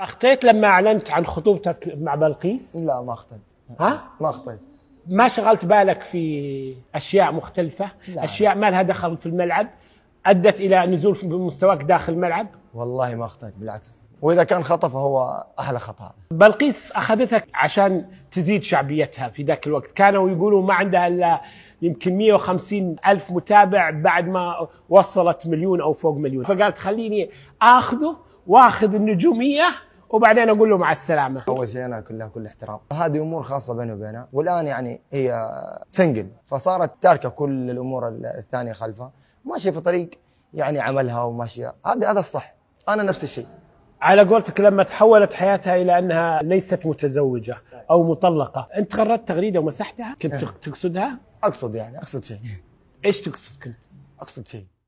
اخطيت لما اعلنت عن خطوبتك مع بلقيس؟ لا ما اخطيت ها؟ ما اخطيت ما شغلت بالك في اشياء مختلفه؟ لا اشياء ما لها دخل في الملعب ادت الى نزول في مستواك داخل الملعب؟ والله ما اخطيت بالعكس واذا كان خطا فهو احلى خطا بلقيس اخذتك عشان تزيد شعبيتها في ذاك الوقت كانوا يقولوا ما عندها الا يمكن 150 ألف متابع بعد ما وصلت مليون أو فوق مليون فقالت خليني أخذه وأخذ النجومية وبعدين اقول له مع السلامه اول شيء انا كلها كل احترام هذه امور خاصه بيني وبينها والان يعني هي سنجل فصارت تاركه كل الامور الثانيه خلفها ماشيه في طريق يعني عملها وماشيه هذا هذا الصح انا نفس الشيء على قولتك لما تحولت حياتها الى انها ليست متزوجه او مطلقه انت غردت تغريده ومسحتها كنت إيه. تقصدها اقصد يعني اقصد شيء ايش تقصد كنت اقصد شيء